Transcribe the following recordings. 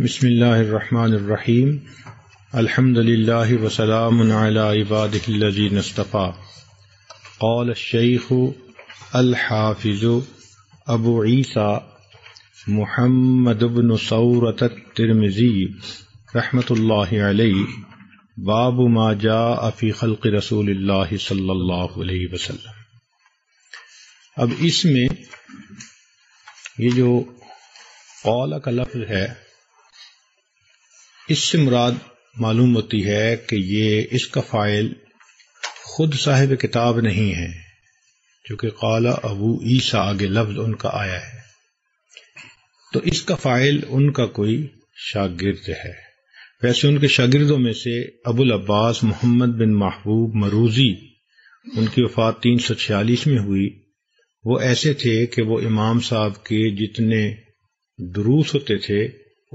बसमीम अलहमदिल्ला वसलाम इबादी नस्तफ़ा कौल शेख अलहाफिज़ अबू ईसा मोहम्मदबन सौरत तिरमज़ी रहमतुल्ला बाब माजा अफ़ी खल्क रसूल सल्ला वसम अब इसमें ये जो कौल का लफ्ज़ है इससे मुराद मालूम होती है कि ये इसका फाइल खुद साहिब किताब नहीं है क्योंकि काला अबू ईसा आगे लफ्ज उनका आया है तो इसका फाइल उनका कोई शागिर्द है वैसे उनके शागिर्दों में से अबुल अब्बास मोहम्मद बिन महबूब मरूजी उनकी वफात तीन सौ छियालीस में हुई वो ऐसे थे कि वो इमाम साहब के जितने दुरूस होते थे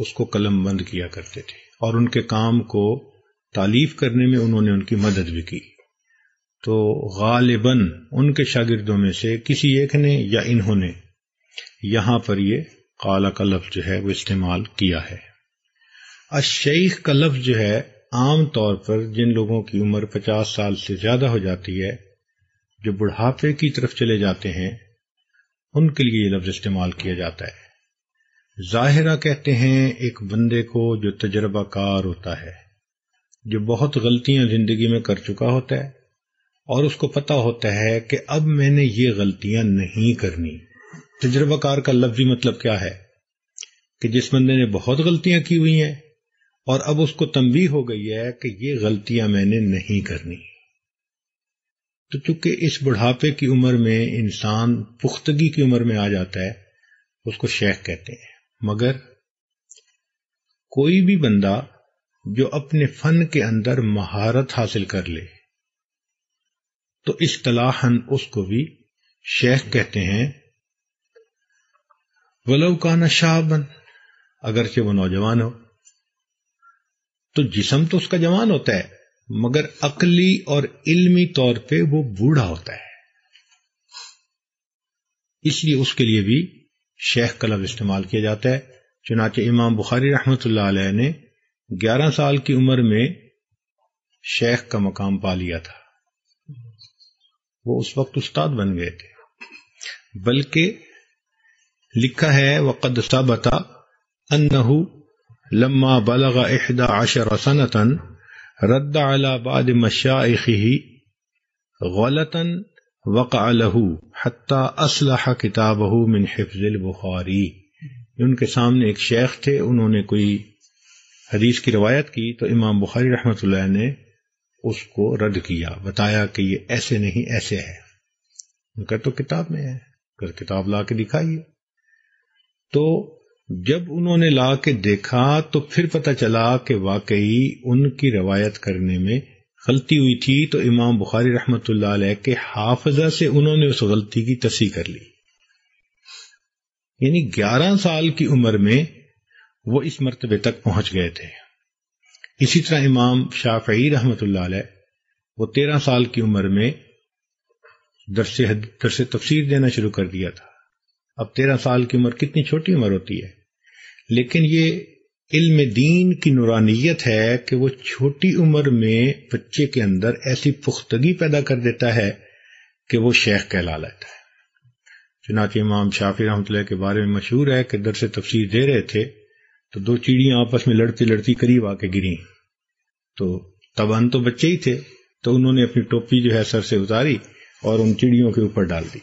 उसको कलम बंद किया करते थे और उनके काम को तालीफ करने में उन्होंने उनकी मदद भी की तो गालिबन उनके शागिर्दों में से किसी एक ने या इन्होंने यहां पर ये काला का लफ्ज जो है वो इस्तेमाल किया है अशेख का लफ्ज जो है आम तौर पर जिन लोगों की उम्र पचास साल से ज़्यादा हो जाती है जो बुढ़ापे की तरफ चले जाते हैं उनके लिए ये लफ्ज़ इस्तेमाल किया जाता है जाहिरा कहते हैं एक बंदे को जो तजर्बाकार होता है जो बहुत गलतियां जिंदगी में कर चुका होता है और उसको पता होता है कि अब मैंने ये गलतियां नहीं करनी तजर्बाकार का लफ्जी मतलब क्या है कि जिस बंदे ने बहुत गलतियां की हुई हैं और अब उसको तंबी हो गई है कि ये गलतियां मैंने नहीं करनी तो चूंकि इस बुढ़ापे की उम्र में इंसान पुख्तगी की उम्र में आ जाता है उसको शेख कहते हैं मगर कोई भी बंदा जो अपने फन के अंदर महारत हासिल कर ले तो इश्तलाहन उसको भी शेख कहते हैं वलव का नशाबन अगरचे वो नौजवान हो तो जिसम तो उसका जवान होता है मगर अकली और इल्मी तौर पे वो बूढ़ा होता है इसलिए उसके लिए भी शेख का लफ्ज इस्तेमाल किया जाता है चुनाचे इमाम बुखारी रहमत ने ग्यारह साल की उम्र में शेख का मकाम पा लिया था वो उस वक्त उस्ताद बन गए थे बल्कि लिखा है वक़द साबता अन्नहु लम्मा बलग अहदा आशर सनतन रद्द अला बाद मशाही गलतन वक़ा अलहू हता असलह किताब मिन हिफ्ज़िल बुखारी उनके सामने एक शेख थे उन्होंने कोई हदीस की रवायत की तो इमाम बुखारी रहमत ने उसको रद्द किया बताया कि ये ऐसे नहीं ऐसे है उनका तो किताब में है कर किताब ला के दिखाइए तो जब उन्होंने ला के देखा तो फिर पता चला कि वाकई उनकी रवायत करने में गलती हुई थी तो इमाम बुखारी रहमत के हाफजा से उन्होंने उस गलती की तसी कर ली यानी ग्यारह साल की उम्र में वो इस मरतबे तक पहुंच गए थे इसी तरह इमाम शाफी रहमत वो तेरह साल की उम्र में दर से तफसीर देना शुरू कर दिया था अब तेरह साल की उम्र कितनी छोटी उम्र होती है लेकिन ये इल्म दीन की नुरानियत है कि वो छोटी उम्र में बच्चे के अंदर ऐसी पुख्तगी पैदा कर देता है कि वो शेख कहला लेता है चुनाच इमाम शाफी रहमत के बारे में मशहूर है कि दर से तफसीर दे रहे थे तो दो चिड़ियां आपस में लड़ती लड़ती करीब आके गिरी तो तबान तो बच्चे ही थे तो उन्होंने अपनी टोपी जो है सर से उतारी और उन चिड़ियों के ऊपर डाल दी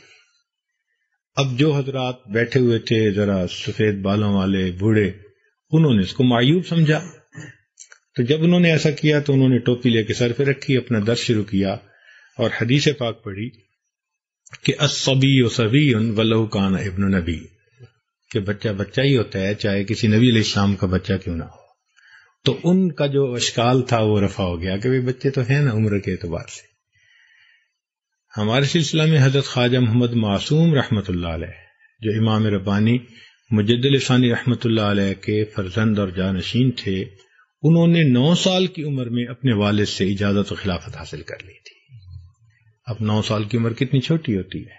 अब जो हजरात बैठे हुए थे जरा सफेद बालों वाले बूढ़े उन्होंने इसको मायूब समझा तो जब उन्होंने ऐसा किया तो उन्होंने टोपी लेके सर पे रखी अपना दर्द शुरू किया और हदीस पाक पढ़ी कि असबी सभी उन वल्लह कान नबी कि बच्चा बच्चा ही होता है चाहे किसी नबी इस्लाम का बच्चा क्यों ना हो तो उनका जो अशकाल था वो रफा हो गया कि भाई बच्चे तो हैं ना उम्र के एतबार से हमारे सिलसिला में हजरत ख्वाजा मोहम्मद मासूम रहमत जो इमाम रब्बानी मुजद्दलशानी रहमत के फर्जंद और जानशीन थे उन्होंने नौ साल की उम्र में अपने वालिद से इजाजत खिलाफत हासिल कर ली थी अब नौ साल की उम्र कितनी छोटी होती है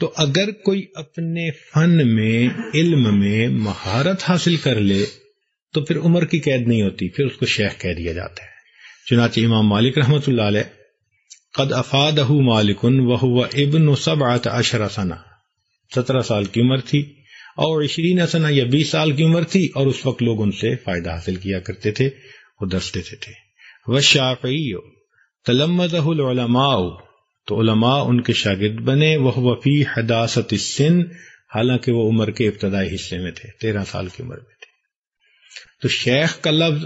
तो अगर कोई अपने फन में इल्म में महारत हासिल कर ले तो फिर उम्र की कैद नहीं होती फिर उसको शेख कह दिया जाता है चुनाच इमाम मालिक रहमत कद अफादहू मालिकन वह इबन सब आत अशरसना सना सत्रह साल की उम्र थी और इशरीन सना या बीस साल की उम्र थी और उस वक्त लोग उनसे फायदा हासिल किया करते थे वो दस देते थे व शाफी तो उनके शागिद बने वह वफी हदासत सिन हालांकि वो उम्र के इब्तदाई हिस्से में थे तेरह साल की उम्र में थे तो शेख का लफ्ज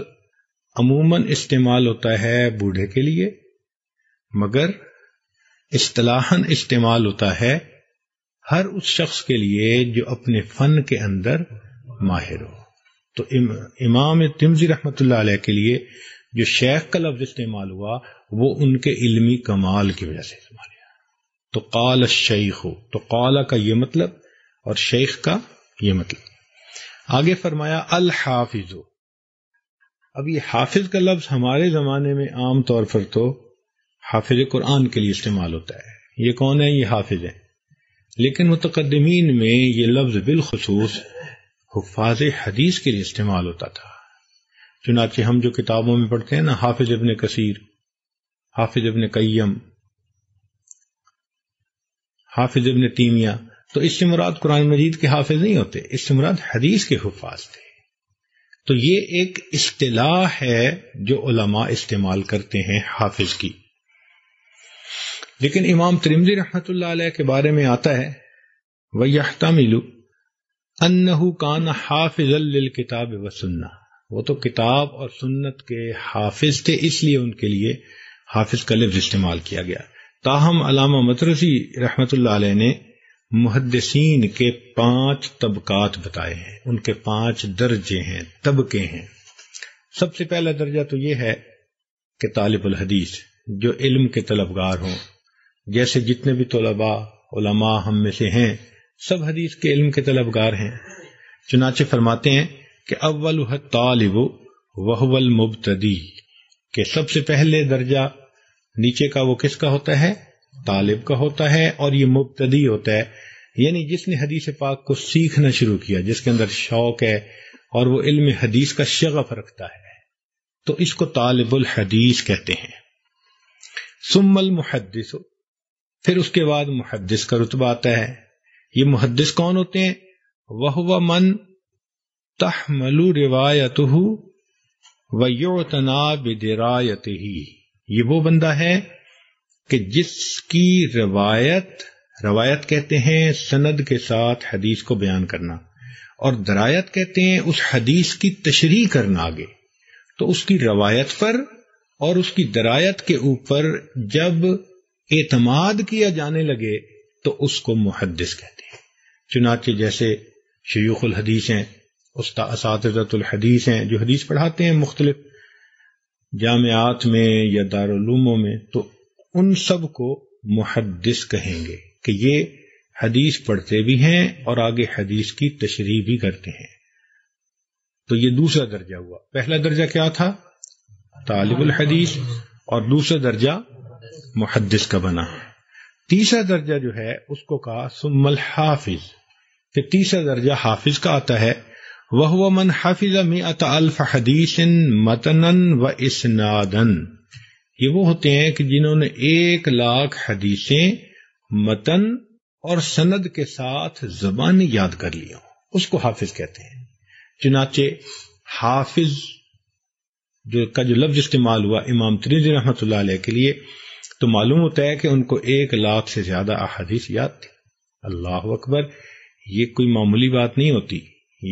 अमूमन इस्तेमाल होता है बूढ़े के लिए मगर इस्तलाहन इस्तेमाल होता है हर उस शख्स के लिए जो अपने फन के अंदर माहिर हो तो इम, इमाम तिमजी रहमत के लिए जो शेख का लफ्ज इस्तेमाल हुआ वो उनके इल्मी कमाल की वजह से इस्तेमाल हुआ तो काल शेख हो तो काला का ये मतलब और शेख का ये मतलब आगे फरमाया अल हाफिज हो अब ये हाफिज का लफ्ज हमारे जमाने में आम तौर पर तो हाफिज कुरान के लिए इस्तेमाल होता है ये कौन है ये हाफिज है लेकिन मुतकदमीन में ये लफ्ज़ बिलखसूस हफाज हदीस के लिए इस्तेमाल होता था चुनाचे हम जो किताबों में पढ़ते हैं ना हाफिज अबन कसीर हाफिज अबन कैम हाफिज अबन तीमिया तो इससे मुराद कुरान मजीद के हाफिज नहीं होते इससे मुराद हदीस के हफाज थे तो ये एक अतलाह है जो उलमा इस्तेमाल करते हैं हाफिज की लेकिन इमाम त्रिमजी रहमत के बारे में आता है वह तमिलु अन्नहू कान अल किताब व सुन्ना वो तो किताब और सुन्नत के हाफिज थे इसलिए उनके लिए हाफिज का लफ्ज इस्तेमाल किया गया ताहम अलामा मतरसी रहमत ने मुहदसिन के पांच तबकात बताए हैं उनके पांच दर्जे हैं तबके हैं सबसे पहला दर्जा तो ये है कि तालिब हदीस जो इल्म के तलबगार हों जैसे जितने भी तलबा उलमा हम में से हैं सब हदीस के इल्म के तलबगार हैं चुनाचे फरमाते हैं कि अव्वल तालिब वहवल मुबतदी के सबसे पहले दर्जा नीचे का वो किसका होता है तालिब का होता है और ये मुबतदी होता है यानी जिसने हदीस पाक को सीखना शुरू किया जिसके अंदर शौक है और वो इल्म हदीस का शगफ रखता है तो इसको तालिबुल हदीस कहते हैं सुमल मुहदस फिर उसके बाद मुहदस का रुतबा आता है ये मुहदस कौन होते हैं वह व मन तहमलू रिवायत वयोतना बिदरायत ही ये वो बंदा है कि जिसकी रवायत रवायत कहते हैं सनद के साथ हदीस को बयान करना और दरायत कहते हैं उस हदीस की तशरी करना आगे तो उसकी रवायत पर और उसकी दरायत के ऊपर जब एतमाद किया जाने लगे तो उसको मुहदस कहते हैं चुनाचे जैसे शयूखल हदीस हैं उस्ता हैं जो हदीस पढ़ाते हैं मुख्तलिफ जामियात में या दारूमों में तो उन सब को मुहदस कहेंगे कि ये हदीस पढ़ते भी हैं और आगे हदीस की तशरी भी करते हैं तो ये दूसरा दर्जा हुआ पहला दर्जा क्या था तालिबुल हदीस और दूसरा दर्जा मुहदस का बना तीसरा दर्जा जो है उसको कहा सुमल हाफिज कि तीसरा दर्जा हाफिज का आता है वह मन हाफिज मियात अल्फ हदीस मतन व इसनादन ये वो होते हैं कि जिन्होंने एक लाख हदीसें मतन और सनद के साथ जबान याद कर लिया उसको हाफिज कहते हैं चुनाचे हाफिज जो का जो लफ्ज इस्तेमाल हुआ इमाम त्रिजी रहमत के लिए तो मालूम होता है कि उनको एक लाख से ज्यादा अहादीस याद थी अल्लाह अकबर ये कोई मामूली बात नहीं होती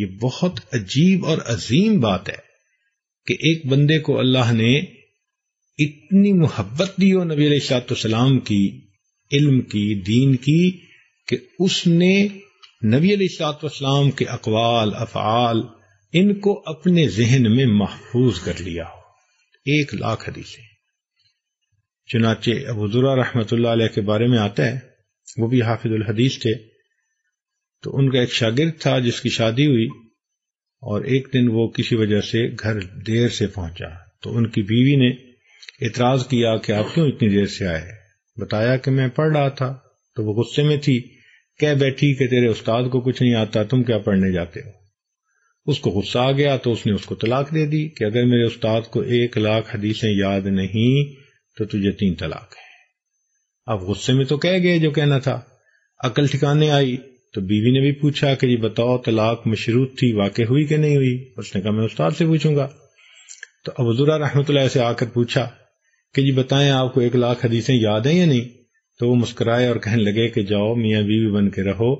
ये बहुत अजीब और अजीम बात है कि एक बंदे को अल्लाह ने इतनी मोहब्बत दी हो नबी सलाम की इल्म की दीन की कि उसने नबी सलाम के अकवाल अफ़ाल इनको अपने जहन में महफूज कर लिया हो एक लाख हदीसें चुनाचे अबूजुरा रहमत के बारे में आता है वो भी हाफिजुल हदीस थे तो उनका एक शागिर्द था जिसकी शादी हुई और एक दिन वो किसी वजह से घर देर से पहुंचा तो उनकी बीवी ने इतराज किया कि आप क्यों इतनी देर से आए बताया कि मैं पढ़ रहा था तो वो गुस्से में थी कह बैठी कि तेरे उस्ताद को कुछ नहीं आता तुम क्या पढ़ने जाते हो उसको गुस्सा आ गया तो उसने उसको तलाक दे दी कि अगर मेरे उस्ताद को एक लाख हदीसें याद नहीं तो तुझे तीन तलाक है अब गुस्से में तो कह गए जो कहना था अकल ठिकाने आई तो बीवी ने भी पूछा कि जी बताओ तलाक मशरूत थी वाकई हुई कि नहीं हुई उसने कहा मैं उस्ताद से पूछूंगा तो अबजुरा रहमत से आकर पूछा कि जी बताएं आपको एक लाख हदीसें याद हैं या नहीं तो वो मुस्कुराए और कहने लगे कि जाओ मियाँ बीवी बन के रहो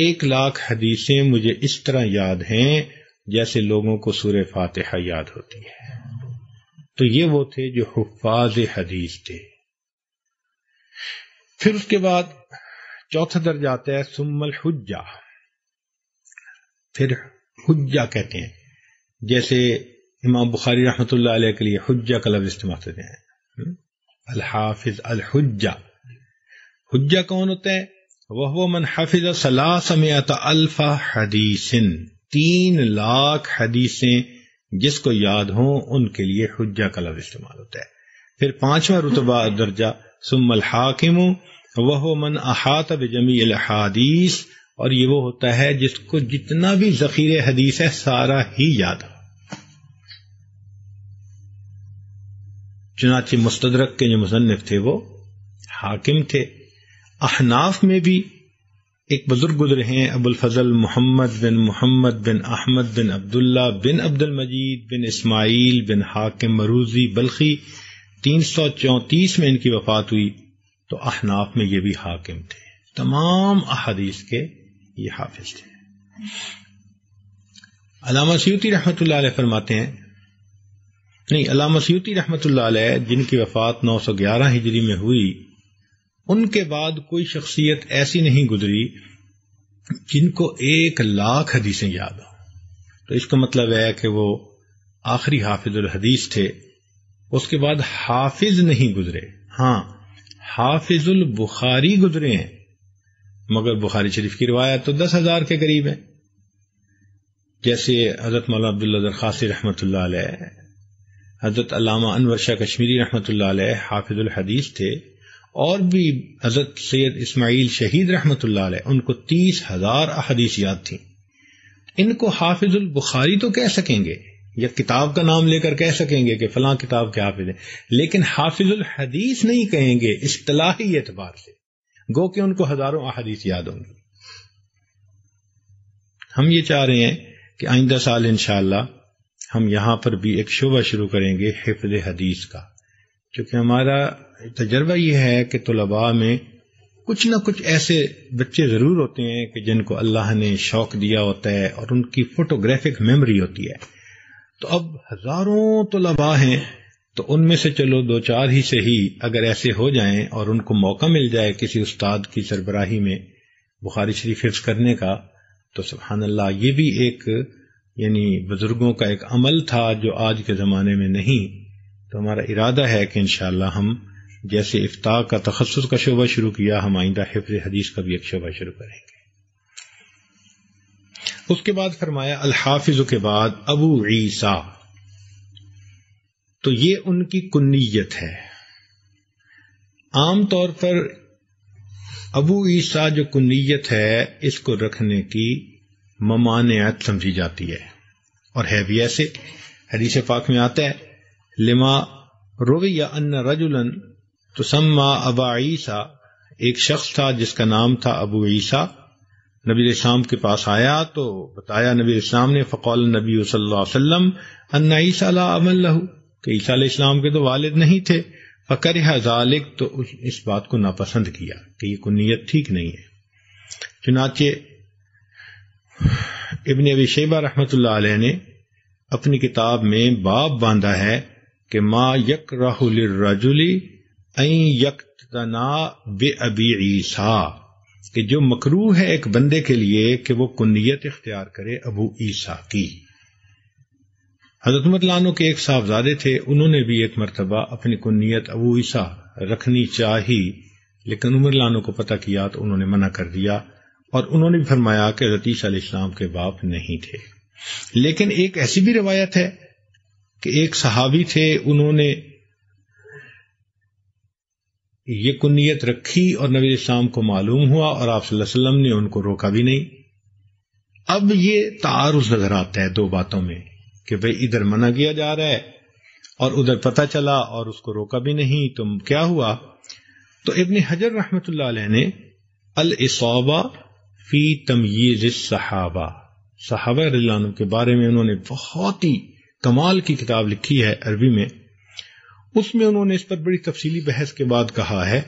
एक लाख हदीसें मुझे इस तरह याद हैं जैसे लोगों को सूर्य फातिहा याद होती है तो ये वो थे जो हफाज हदीस थे फिर उसके बाद चौथा दर्जा आता है सुमल हज्जा फिर हज्जा कहते हैं जैसे इमाम बुखारी रहमत के लिए हुज्जा का लफ्ज इस्तेमाल करते हैं अलहाफिज अलहजा हज्जा कौन होता है वह वो मन हाफिज सलासमयत अल्फा हदीसन तीन लाख हदीसें जिसको याद हो उनके लिए हुज्जा का लफ्ज इस्तेमाल होता है फिर पांचवा रुतबा दर्जा सुमल हाकिम वह मन अहात जमी हदीस और ये वो होता है जिसको जितना भी जखीर हदीस है सारा ही याद हो चुनाची मुस्तदरक के जो मुसनफ थे वो हाकिम थे अहनाफ में भी एक बुजुर्ग गुजरे हैं अबुल फजल मोहम्मद बिन मोहम्मद बिन अहमद बिन अब्दुल्ला बिन अब्दुल मजीद बिन इस्माइल बिन हाकिम मरूजी बल्खी तीन सौ चौंतीस में इनकी वफात हुई तो अहनाफ में ये भी हाकिम थे तमाम अहदीस के ये हाफिज थे अलामा सयूती रहमत फरमाते हैं नहीं अलामा सयूती रहमत जिनकी वफात नौ सौ ग्यारह हिजरी में हुई उनके बाद कोई शख्सियत ऐसी नहीं गुजरी जिनको एक लाख हदीसें याद हो तो इसका मतलब है कि वो आखिरी हाफिजुल हदीस थे उसके बाद हाफिज नहीं गुजरे हाँ हाफिजुल बुखारी गुजरे हैं मगर बुखारी शरीफ की रिवायत तो दस हजार के करीब है जैसे हजरत मौला अब्दुल्ला दरखासी रहमत हजरत अलामा अनवर शाह कश्मीरी रहमत हाफिजुल हदीस थे और भी हजरत सैयद इसमाइल शहीद रहमत उनको तीस हजार अहदीस याद थी इनको हाफिजुल बुखारी तो कह सकेंगे या किताब का नाम लेकर कह सकेंगे कि फलां किताब के हाफिज है लेकिन हाफिजुल हदीस नहीं कहेंगे इसलाही एतबार से गो कि उनको हजारों अहदीस याद होंगी हम ये चाह रहे हैं कि आइंदा साल इनशाला हम यहां पर भी एक शोबा शुरू करेंगे हिफज हदीस का क्योंकि हमारा तजर्बा यह है कि तलबा में कुछ ना कुछ ऐसे बच्चे ज़रूर होते हैं कि जिनको अल्लाह ने शौक दिया होता है और उनकी फोटोग्राफिक मेमोरी होती है तो अब हज़ारों तलबा हैं तो उनमें से चलो दो चार ही से ही अगर ऐसे हो जाए और उनको मौका मिल जाए किसी उस्ताद की सरबराही में बुखारी शरीफ हिफ्स करने का तो अल्लाह ये भी एक यानी बुजुर्गों का एक अमल था जो आज के ज़माने में नहीं तो हमारा इरादा है कि इन हम जैसे इफ्ताह का तखस का शोबा शुरू किया हम आइंदा हिफ्ज हदीस का भी एक शोबा शुरू करेंगे उसके बाद फरमाया अलहाफिज के बाद अबू ईसा तो ये उनकी कुन्नीत है आम तौर पर अबू ईसा जो कुन्नीयत है इसको रखने की ममानियत समझी जाती है और है भी ऐसे हदीस पाक में आता है लिमा रोवैया अन्न रजुलन तो सम्मा अबा ईसा एक शख्स था जिसका नाम था अबू ईसा नबी इस्लाम के पास आया तो बताया नबी इस्लाम ने फ़कौल नबी वसल्लम अन्ना ईसा अमल लहू कि ईसा इस्लाम के तो वालिद नहीं थे फ़कर हजालिक तो इस बात को नापसंद किया कि ये कुनीत ठीक नहीं है चुनाचे इबन अबी शेबा रहमत ने अपनी किताब में बाप बांधा है कि माँ यक राहुल रजुली यकतना बे अबी ईसा कि जो मकरू है एक बंदे के लिए कि वो कुन्नीत इख्तियार करे अबू ईसा की हजरत लानो के एक साहबजादे थे उन्होंने भी एक मरतबा अपनी कुन्नीत अबू ईसा रखनी चाही लेकिन उमर लानो को पता किया तो उन्होंने मना कर दिया और उन्होंने भी फरमाया कि रतीस इस्लाम के बाप नहीं थे लेकिन एक ऐसी भी रिवायत है कि एक सहाबी थे उन्होंने ये कुन्नीत रखी और नबी शाम को मालूम हुआ और आप सल्लम ने उनको रोका भी नहीं अब ये तारुज नजर आता है दो बातों में कि भाई इधर मना किया जा रहा है और उधर पता चला और उसको रोका भी नहीं तुम तो क्या हुआ तो इबन हजर रहमत ने अल इसबा फी तमयीज सहाबा सहाबा के बारे में उन्होंने बहुत ही कमाल की किताब लिखी है अरबी में उसमें उन्होंने इस पर बड़ी तफसीली बहस के बाद कहा है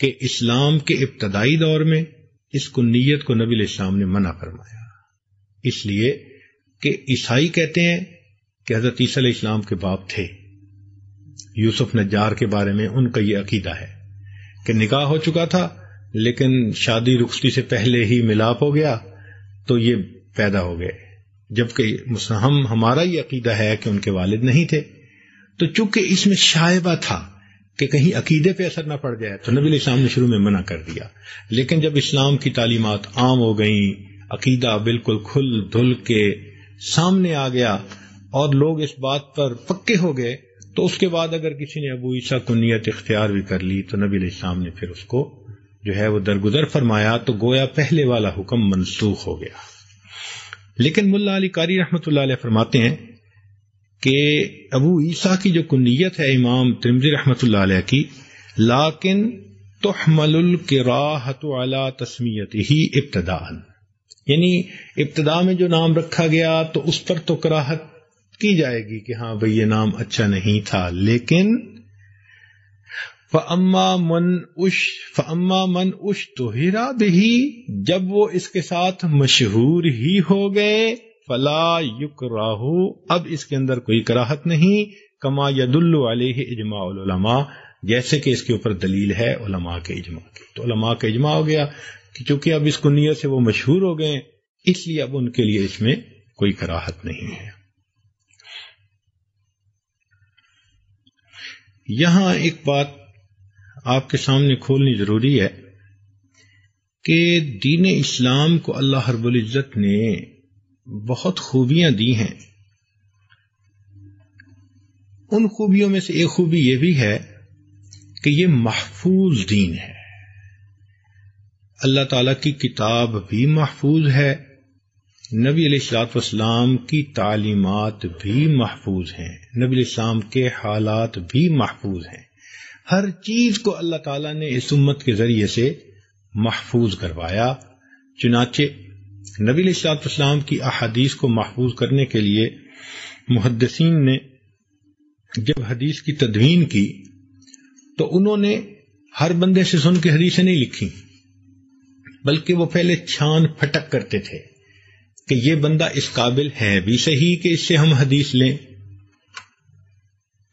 कि इस्लाम के इब्तदाई दौर में इसको नीयत को नबी इस्लाम ने मना फरमाया इसलिए कि ईसाई कहते हैं कि हजरत ईसा इस्लाम के बाप थे यूसुफ नजार के बारे में उनका यह अकीदा है कि निकाह हो चुका था लेकिन शादी रुखती से पहले ही मिलाप हो गया तो ये पैदा हो गए जबकि हम हमारा ये अकीदा है कि उनके वालिद नहीं थे तो चूंकि इसमें शायबा था कि कहीं अकीदे पे असर ना पड़ जाए तो नबी इस्लाम ने शुरू में मना कर दिया लेकिन जब इस्लाम की तालीमत आम हो गई अकीदा बिल्कुल खुल धुल के सामने आ गया और लोग इस बात पर पक्के हो गए तो उसके बाद अगर किसी ने अबू ईसा को नीयत इख्तियार भी कर ली तो नबी इस्लाम ने फिर उसको जो है वो दरगुजर फरमाया तो गोया पहले वाला हुक्म मनसूख हो गया लेकिन मुला अली कारी रहमत फरमाते हैं कि अबू ईसा की जो कुनीत है इमाम तिरमजी रहमत की लाकिन तोहमल राहत अला तस्मियत ही इब्तदा यानी इब्तदा में जो नाम रखा गया तो उस पर तो कराहत की जाएगी कि हाँ भाई ये नाम अच्छा नहीं था लेकिन फम्मा मन उश फम्मा मन उश तोहिरा भी जब वो इसके साथ मशहूर ही हो गए फला युक राहू अब इसके अंदर कोई कराहत नहीं कमा यदुल्लु अलह इजमा उलमा जैसे कि इसके ऊपर दलील है उलमा के इजमा की तो उलमा का इजमा हो गया कि चूंकि अब इस कुनिया से वो मशहूर हो गए इसलिए अब उनके लिए इसमें कोई कराहत नहीं है यहां एक बात आपके सामने खोलनी जरूरी है कि दीन इस्लाम को अल्लाह हरबुल इज्जत ने बहुत खूबियां दी हैं उन खूबियों में से एक खूबी यह भी है कि यह महफूज दीन है अल्लाह ताला की किताब भी महफूज है नबी सलाम की तालीमत भी महफूज हैं नबी इस्लाम के हालात भी महफूज हैं हर चीज को अल्लाह ताला ने इस उम्मत के जरिए से महफूज करवाया चुनाचे नबी सलाम की अहादीस को महफूज करने के लिए मुहदसिन ने जब हदीस की तदवीन की तो उन्होंने हर बंदे से सुन के हदीसें नहीं लिखी बल्कि वो पहले छान फटक करते थे कि ये बंदा इस काबिल है भी सही कि इससे हम हदीस लें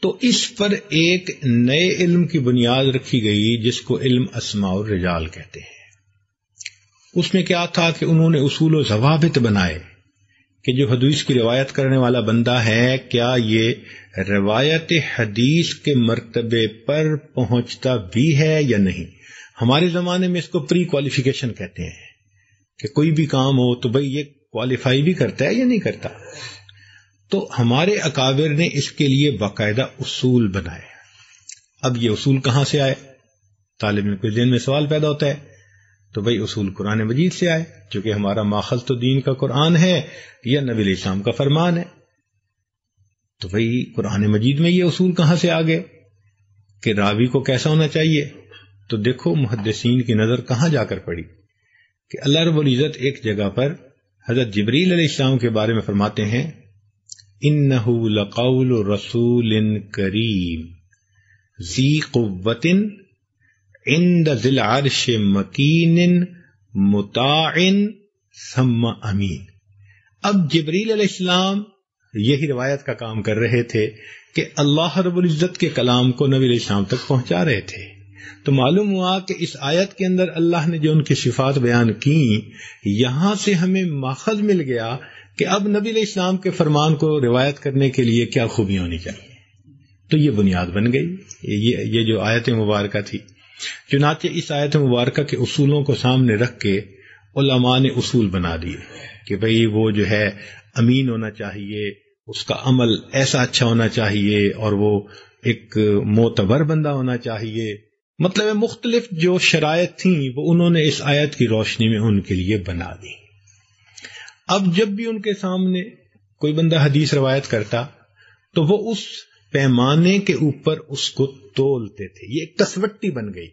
तो इस पर एक नए इल्म की बुनियाद रखी गई जिसको इल्म असमा और रिजाल कहते हैं उसमें क्या था कि उन्होंने उसूल जवाबित बनाए कि जो हदीस की रिवायत करने वाला बंदा है क्या ये रिवायत हदीस के मरतबे पर पहुंचता भी है या नहीं हमारे ज़माने में इसको प्री क्वालिफिकेशन कहते हैं कि कोई भी काम हो तो भाई ये क्वालिफाई भी करता है या नहीं करता तो हमारे अकाबिर ने इसके लिए बाकायदा उसूल बनाए अब ये उसूल कहां से आए तालिब में कुछ दिन में सवाल पैदा होता है तो भाई उसूल कुरान मजीद से आए चूंकि हमारा माखल तो दीन का कुरान है या नबी इस्लाम का फरमान है तो भाई कुरान मजीद में ये उसूल कहाँ से आ गए कि रावी को कैसा होना चाहिए तो देखो मुहदसिन की नज़र कहां जाकर पड़ी कि अल्लाह रबुल इजत एक जगह पर हज़रत जबरील इस्लाम के बारे में फरमाते हैं इन लकौल रसूल इन करीम जी कुतिन इंद दिल अरश मकीन मुताइन सम्मा अमीन अब जबरील इस्लाम यही रिवायत का काम कर रहे थे कि अल्लाह रबुल्ज़त के कलाम को नबी शाम तक पहुंचा रहे थे तो मालूम हुआ कि इस आयत के अंदर अल्लाह ने जो उनकी सिफात बयान की यहां से हमें माखज मिल गया कि अब नबी इस्लाम के फरमान को रिवायत करने के लिए क्या खूबी होनी चाहिए तो ये बुनियाद बन गई ये ये जो आयत मुबारक थी चुनाचे इस आयत मुबारक के असूलों को सामने रख के उलमा ने असूल बना दिए कि भाई वो जो है अमीन होना चाहिए उसका अमल ऐसा अच्छा होना चाहिए और वो एक मोतबर बंदा होना चाहिए मतलब मुख्तलिफ जो शराय थी वो उन्होंने इस आयत की रोशनी में उनके लिए बना दी अब जब भी उनके सामने कोई बंदा हदीस रवायत करता तो वो उस पैमाने के ऊपर उसको तोलते थे ये एक कसवट्टी बन गई